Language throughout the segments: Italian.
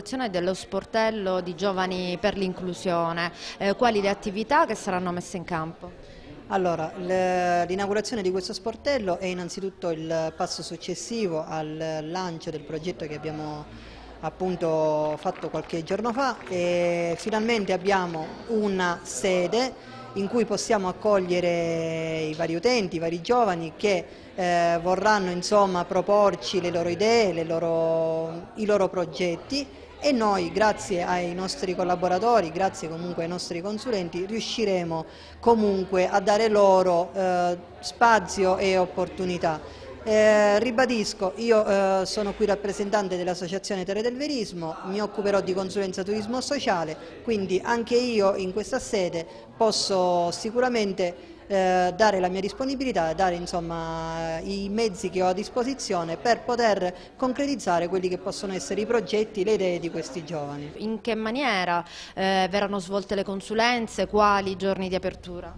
inaugurazione dello sportello di giovani per l'inclusione. Eh, quali le attività che saranno messe in campo? Allora, l'inaugurazione di questo sportello è innanzitutto il passo successivo al lancio del progetto che abbiamo appunto fatto qualche giorno fa e finalmente abbiamo una sede in cui possiamo accogliere i vari utenti, i vari giovani che eh, vorranno insomma, proporci le loro idee, le loro, i loro progetti e noi grazie ai nostri collaboratori, grazie comunque ai nostri consulenti riusciremo comunque a dare loro eh, spazio e opportunità. Eh, ribadisco, io eh, sono qui rappresentante dell'Associazione Terre del Verismo, mi occuperò di consulenza turismo sociale, quindi anche io in questa sede posso sicuramente eh, dare la mia disponibilità, dare insomma, i mezzi che ho a disposizione per poter concretizzare quelli che possono essere i progetti, le idee di questi giovani. In che maniera eh, verranno svolte le consulenze, quali giorni di apertura?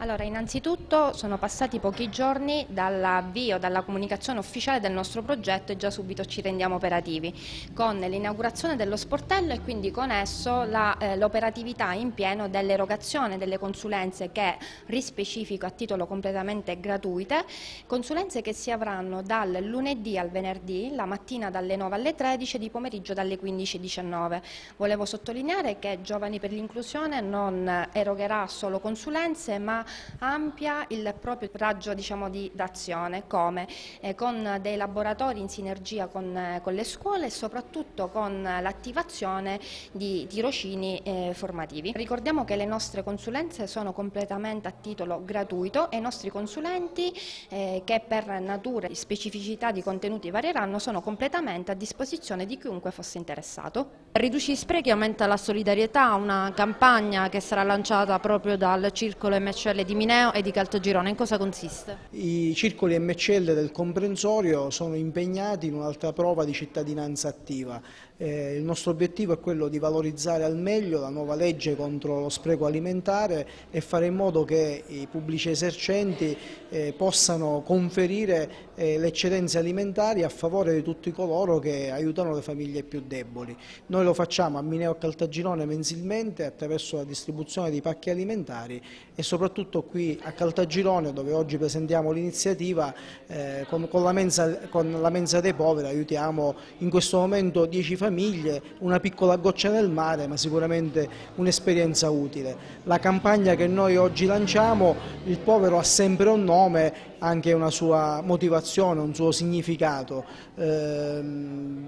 Allora, innanzitutto sono passati pochi giorni dall'avvio, dalla comunicazione ufficiale del nostro progetto e già subito ci rendiamo operativi con l'inaugurazione dello sportello e quindi con esso eh, l'operatività eh, in pieno dell'erogazione delle consulenze che rispecifico a titolo completamente gratuite, consulenze che si avranno dal lunedì al venerdì, la mattina dalle 9 alle 13 e di pomeriggio dalle 15 alle 19. Volevo sottolineare che Giovani per l'inclusione non erogherà solo consulenze ma ampia il proprio raggio diciamo, di, d'azione, come eh, con dei laboratori in sinergia con, eh, con, le scuole e soprattutto con l'attivazione di tirocini eh, formativi. Ricordiamo che le nostre consulenze sono completamente a titolo gratuito e i nostri consulenti eh, che per natura e specificità di contenuti varieranno sono completamente a disposizione di chiunque fosse interessato. Riduci gli sprechi aumenta la solidarietà, una campagna che sarà lanciata proprio dal circolo MCL Circoli di Mineo e di Caltogirone. In cosa consiste? I circoli MCL del comprensorio sono impegnati in un'altra prova di cittadinanza attiva. Eh, il nostro obiettivo è quello di valorizzare al meglio la nuova legge contro lo spreco alimentare e fare in modo che i pubblici esercenti eh, possano conferire eh, le eccedenze alimentari a favore di tutti coloro che aiutano le famiglie più deboli. Noi lo facciamo a Mineo Caltagirone mensilmente attraverso la distribuzione di pacchi alimentari e soprattutto qui a Caltagirone dove oggi presentiamo l'iniziativa eh, con, con, con, la mensa dei poveri aiutiamo in questo momento 10 famiglie famiglie, una piccola goccia nel mare, ma sicuramente un'esperienza utile. La campagna che noi oggi lanciamo, il povero ha sempre un nome, anche una sua motivazione, un suo significato. Eh,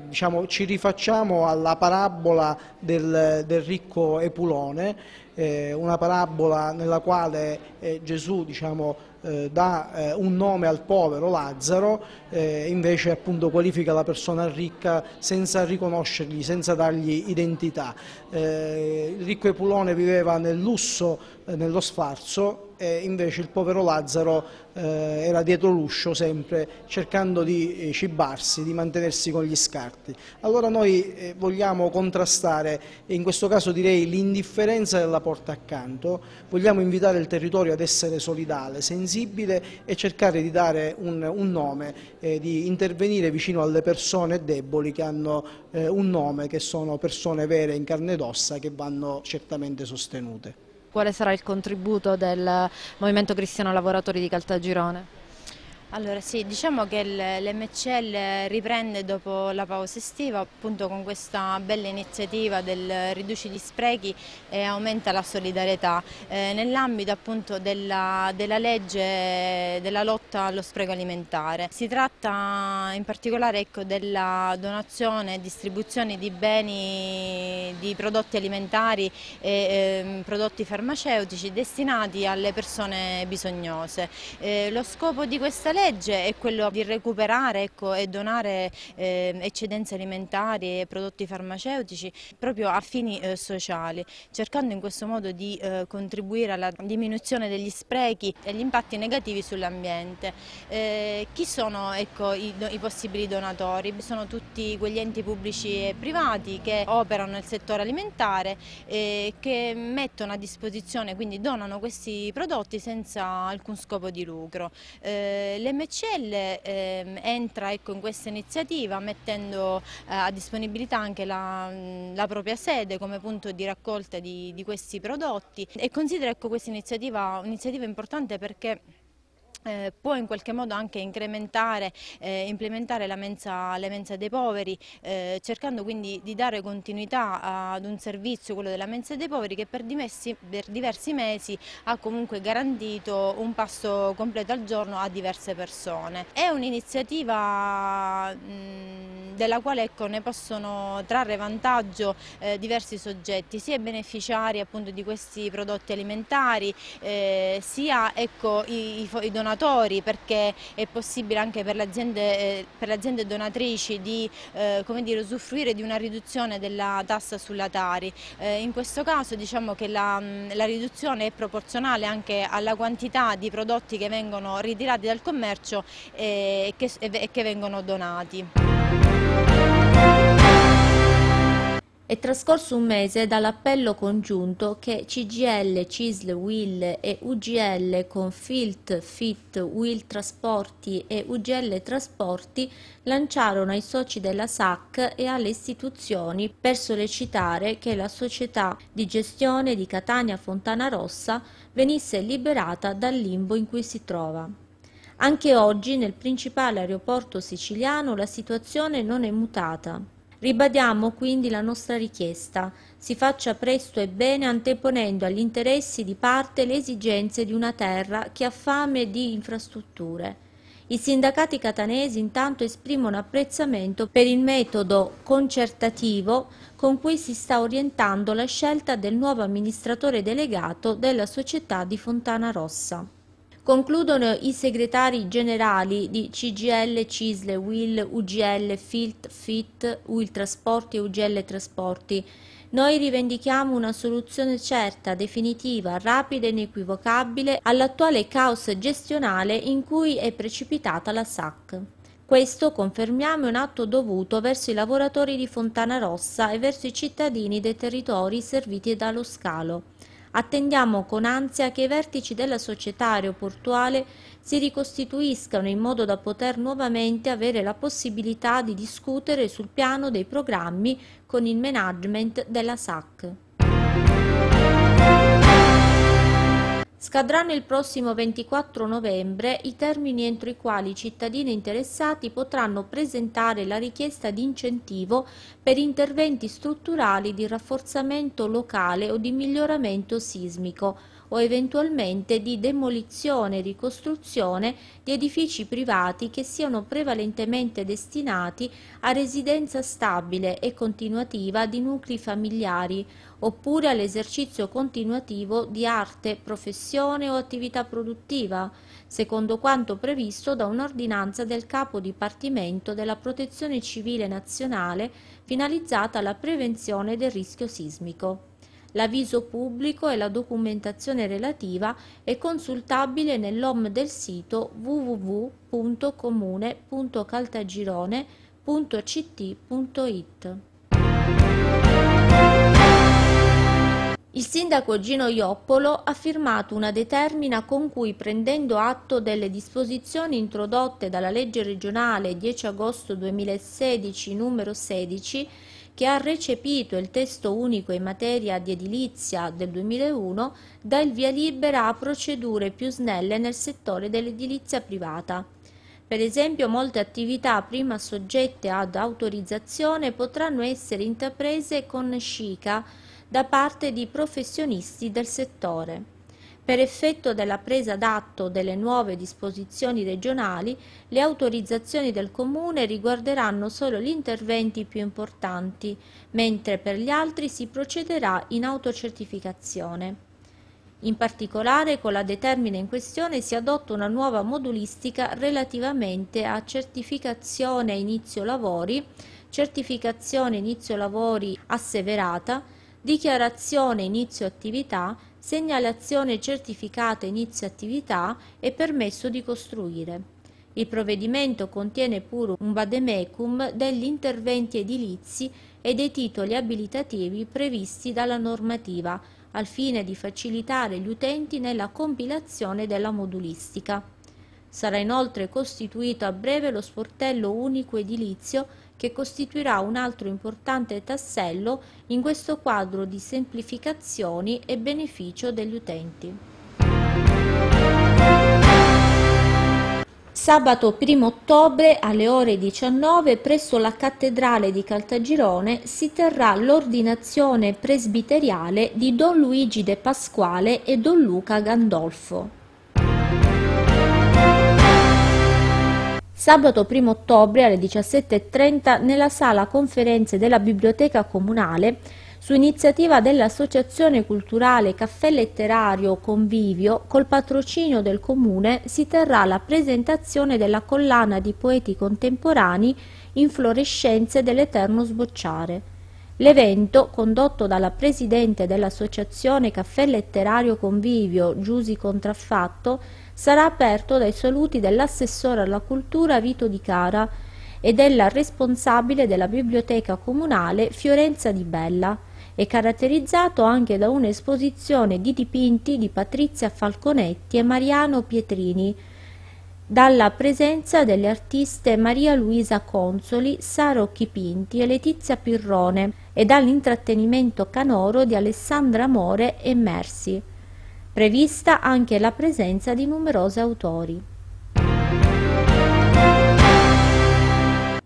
diciamo, ci rifacciamo alla parabola del, del ricco Epulone, eh, una parabola nella quale eh, Gesù diciamo, eh, dà eh, un nome al povero Lazzaro, eh, invece appunto qualifica la persona ricca senza riconoscergli, senza dargli identità. Eh, il ricco Epulone viveva nel lusso, nello sfarzo, e invece il povero Lazzaro eh, era dietro l'uscio sempre cercando di eh, cibarsi, di mantenersi con gli scarti. Allora noi eh, vogliamo contrastare, in questo caso direi l'indifferenza della porta accanto, vogliamo invitare il territorio ad essere solidale, sensibile e cercare di dare un, un nome, eh, di intervenire vicino alle persone deboli che hanno eh, un nome, che sono persone vere in carne ed ossa che vanno certamente sostenute quale sarà il contributo del Movimento Cristiano Lavoratori di Caltagirone? Allora sì, diciamo che l'MCL riprende dopo la pausa estiva appunto con questa bella iniziativa del riduci gli sprechi e aumenta la solidarietà eh, nell'ambito appunto della, della, legge della lotta allo spreco alimentare. Si tratta in particolare ecco, della donazione e distribuzione di beni, di prodotti alimentari e eh, prodotti farmaceutici destinati alle persone bisognose. Eh, lo scopo di questa legge legge è quello di recuperare ecco, e donare eh, eccedenze alimentari e prodotti farmaceutici proprio a fini eh, sociali, cercando in questo modo di eh, contribuire alla diminuzione degli sprechi e gli impatti negativi sull'ambiente. Eh, chi sono ecco, i, i possibili donatori? Sono tutti quegli enti pubblici e privati che operano nel settore alimentare e eh, che mettono a disposizione, quindi donano questi prodotti senza alcun scopo di lucro. Eh, L'MCL eh, entra ecco, in questa iniziativa mettendo eh, a disponibilità anche la, mm, la, propria sede come punto di raccolta di, di questi prodotti e considera ecco, questa iniziativa un'iniziativa importante perché eh, può in qualche modo anche incrementare, eh, implementare mensa, le mense dei poveri, eh, cercando quindi di dare continuità ad un servizio, quello della mensa dei poveri, che per, dimessi, per diversi mesi ha comunque garantito un pasto completo al giorno a diverse persone. È un'iniziativa della quale ecco, ne possono trarre vantaggio eh, diversi soggetti, sia i beneficiari appunto, di questi prodotti alimentari, eh, sia ecco, i, i donatori donatori perché è possibile anche per le aziende, eh, per le aziende donatrici di eh, dire, usufruire di una riduzione della tassa sulla Tari. Eh, in questo caso diciamo che la, mm, la riduzione è proporzionale anche alla quantità di prodotti che vengono ritirati dal commercio eh, e che, e che vengono donati. È trascorso un mese dall'appello congiunto che CGL, CISL, WIL e UGL con FILT, FIT, WIL Trasporti e UGL Trasporti lanciarono ai soci della SAC e alle istituzioni per sollecitare che la società di gestione di Catania Fontana Rossa venisse liberata dal limbo in cui si trova. Anche oggi nel principale aeroporto siciliano la situazione non è mutata. Ribadiamo quindi la nostra richiesta, si faccia presto e bene anteponendo agli interessi di parte le esigenze di una terra che ha fame di infrastrutture. I sindacati catanesi intanto esprimono apprezzamento per il metodo concertativo con cui si sta orientando la scelta del nuovo amministratore delegato della società di Fontana Rossa. Concludono i segretari generali di CGL, CISLE, WIL, UGL, FILT, FIT, UIL Trasporti e UGL Trasporti. Noi rivendichiamo una soluzione certa, definitiva, rapida e inequivocabile all'attuale caos gestionale in cui è precipitata la SAC. Questo, confermiamo, è un atto dovuto verso i lavoratori di Fontana Rossa e verso i cittadini dei territori serviti dallo scalo. Attendiamo con ansia che i vertici della società aeroportuale si ricostituiscano in modo da poter nuovamente avere la possibilità di discutere sul piano dei programmi con il management della SAC. Scadranno il prossimo 24 novembre i termini entro i quali i cittadini interessati potranno presentare la richiesta di incentivo per interventi strutturali di rafforzamento locale o di miglioramento sismico, o eventualmente di demolizione e ricostruzione di edifici privati che siano prevalentemente destinati a residenza stabile e continuativa di nuclei familiari oppure all'esercizio continuativo di arte, professione o attività produttiva, secondo quanto previsto da un'ordinanza del Capo Dipartimento della Protezione Civile Nazionale finalizzata alla prevenzione del rischio sismico. L'avviso pubblico e la documentazione relativa è consultabile nell'OM del sito www.comune.caltagirone.ct.it. Il sindaco Gino Ioppolo ha firmato una determina con cui, prendendo atto delle disposizioni introdotte dalla legge regionale 10 agosto 2016 numero 16, che ha recepito il testo unico in materia di edilizia del 2001, dà il via libera a procedure più snelle nel settore dell'edilizia privata. Per esempio, molte attività prima soggette ad autorizzazione potranno essere intraprese con SCICA da parte di professionisti del settore per effetto della presa d'atto delle nuove disposizioni regionali, le autorizzazioni del Comune riguarderanno solo gli interventi più importanti, mentre per gli altri si procederà in autocertificazione. In particolare, con la determina in questione si adotta una nuova modulistica relativamente a certificazione inizio lavori, certificazione inizio lavori asseverata, dichiarazione inizio attività, segnalazione certificata inizio attività e permesso di costruire. Il provvedimento contiene pure un vademecum degli interventi edilizi e dei titoli abilitativi previsti dalla normativa, al fine di facilitare gli utenti nella compilazione della modulistica. Sarà inoltre costituito a breve lo sportello unico edilizio che costituirà un altro importante tassello in questo quadro di semplificazioni e beneficio degli utenti. Sabato 1 ottobre alle ore 19 presso la cattedrale di Caltagirone si terrà l'ordinazione presbiteriale di Don Luigi De Pasquale e Don Luca Gandolfo. sabato 1 ottobre alle 17.30 nella sala conferenze della Biblioteca Comunale su iniziativa dell'Associazione Culturale Caffè Letterario Convivio, col patrocinio del Comune, si terrà la presentazione della collana di poeti contemporanei Inflorescenze dell'Eterno Sbocciare. L'evento, condotto dalla presidente dell'associazione Caffè Letterario Convivio Giusi Contraffatto, sarà aperto dai saluti dell'assessore alla cultura Vito Di Cara e della responsabile della biblioteca comunale Fiorenza Di Bella e caratterizzato anche da un'esposizione di dipinti di Patrizia Falconetti e Mariano Pietrini, dalla presenza delle artiste Maria Luisa Consoli, Saro Chipinti e Letizia Pirrone, e dall'intrattenimento canoro di Alessandra More e Mersi. Prevista anche la presenza di numerosi autori.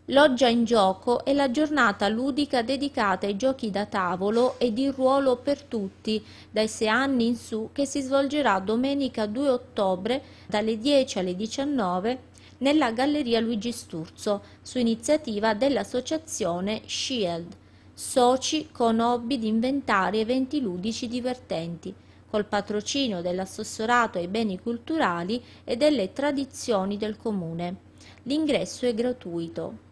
Loggia in gioco è la giornata ludica dedicata ai giochi da tavolo e di ruolo per tutti, dai 6 anni in su, che si svolgerà domenica 2 ottobre dalle 10 alle 19 nella Galleria Luigi Sturzo, su iniziativa dell'associazione SHIELD soci con hobby di inventare eventi ludici divertenti, col patrocinio dell'assessorato ai beni culturali e delle tradizioni del comune. L'ingresso è gratuito.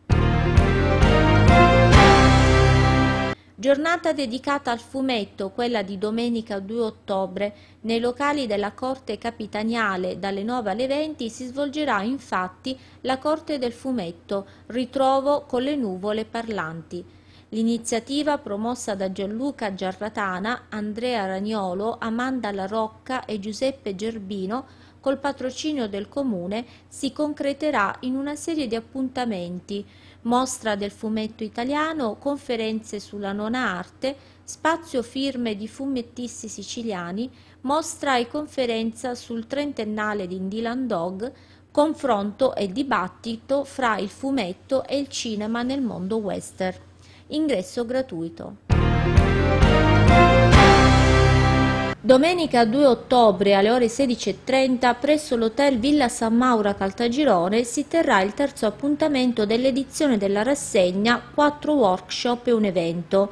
Giornata dedicata al fumetto, quella di domenica 2 ottobre, nei locali della Corte Capitaniale dalle 9 alle 20 si svolgerà infatti la Corte del Fumetto, ritrovo con le nuvole parlanti. L'iniziativa promossa da Gianluca Giarratana, Andrea Ragnolo, Amanda La Rocca e Giuseppe Gerbino col patrocinio del Comune si concreterà in una serie di appuntamenti, mostra del fumetto italiano, conferenze sulla nona arte, spazio firme di fumettisti siciliani, mostra e conferenza sul trentennale di Dylan Dog, confronto e dibattito fra il fumetto e il cinema nel mondo western. Ingresso gratuito. Domenica 2 ottobre alle ore 16.30 presso l'hotel Villa San Maura Caltagirone si terrà il terzo appuntamento dell'edizione della rassegna 4 workshop e un evento.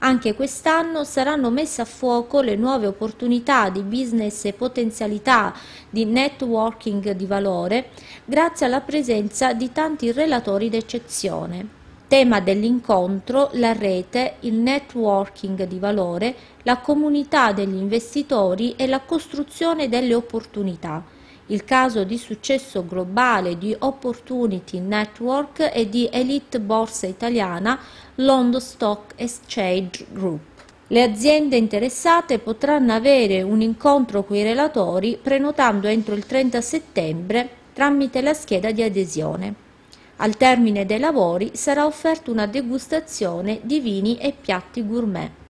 Anche quest'anno saranno messe a fuoco le nuove opportunità di business e potenzialità di networking di valore grazie alla presenza di tanti relatori d'eccezione. Tema dell'incontro la rete, il networking di valore, la comunità degli investitori e la costruzione delle opportunità. Il caso di successo globale di Opportunity Network e di Elite Borsa Italiana London Stock Exchange Group. Le aziende interessate potranno avere un incontro con i relatori prenotando entro il 30 settembre tramite la scheda di adesione. Al termine dei lavori sarà offerta una degustazione di vini e piatti gourmet.